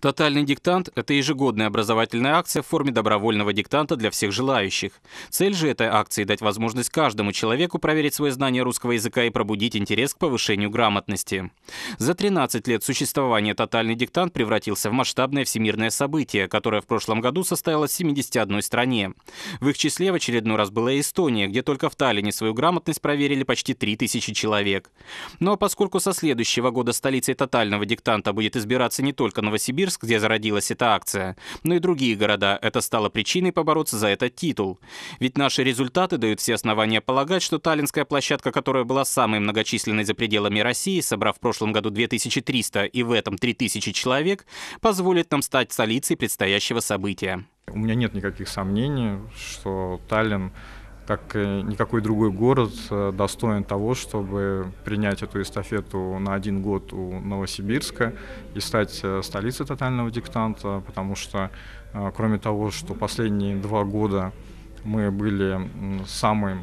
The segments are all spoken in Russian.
Тотальный диктант – это ежегодная образовательная акция в форме добровольного диктанта для всех желающих. Цель же этой акции – дать возможность каждому человеку проверить свои знания русского языка и пробудить интерес к повышению грамотности. За 13 лет существования тотальный диктант превратился в масштабное всемирное событие, которое в прошлом году состоялось в 71 стране. В их числе в очередной раз была Эстония, где только в Таллине свою грамотность проверили почти 3000 человек. Ну а поскольку со следующего года столицей тотального диктанта будет избираться не только Новосибирск, Новосибирск, где зародилась эта акция, но ну и другие города, это стало причиной побороться за этот титул. Ведь наши результаты дают все основания полагать, что таллинская площадка, которая была самой многочисленной за пределами России, собрав в прошлом году 2300 и в этом 3000 человек, позволит нам стать столицей предстоящего события. У меня нет никаких сомнений, что Таллин как никакой другой город э, достоин того, чтобы принять эту эстафету на один год у Новосибирска и стать э, столицей тотального диктанта, потому что, э, кроме того, что последние два года мы были самой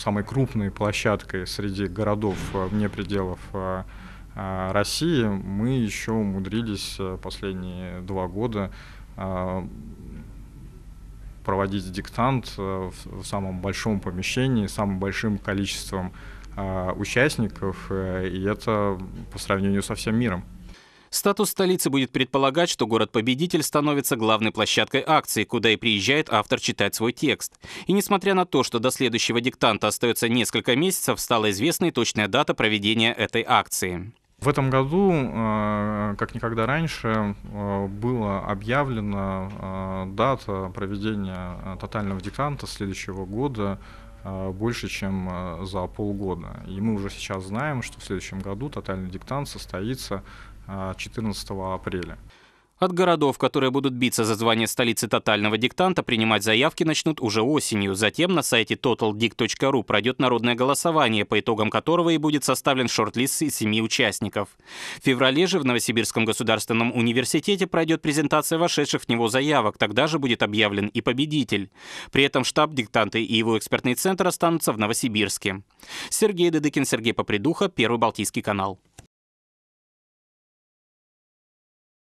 самой крупной площадкой среди городов вне пределов России, мы еще умудрились последние два года проводить диктант э, в, в самом большом помещении, с самым большим количеством э, участников, э, и это по сравнению со всем миром. Статус столицы будет предполагать, что город-победитель становится главной площадкой акции, куда и приезжает автор читать свой текст. И несмотря на то, что до следующего диктанта остается несколько месяцев, стала известна и точная дата проведения этой акции. В этом году, э, как никогда раньше, э, было объявлено э, дата проведения тотального диктанта следующего года больше, чем за полгода. И мы уже сейчас знаем, что в следующем году тотальный диктант состоится 14 апреля. От городов, которые будут биться за звание столицы тотального диктанта, принимать заявки начнут уже осенью. Затем на сайте totaldict.ru пройдет народное голосование, по итогам которого и будет составлен шорт-лист из семи участников. В феврале же в Новосибирском государственном университете пройдет презентация вошедших в него заявок. Тогда же будет объявлен и победитель. При этом штаб диктанта и его экспертный центр останутся в Новосибирске. Сергей Дедыкин, Сергей Попридуха, Первый Балтийский канал.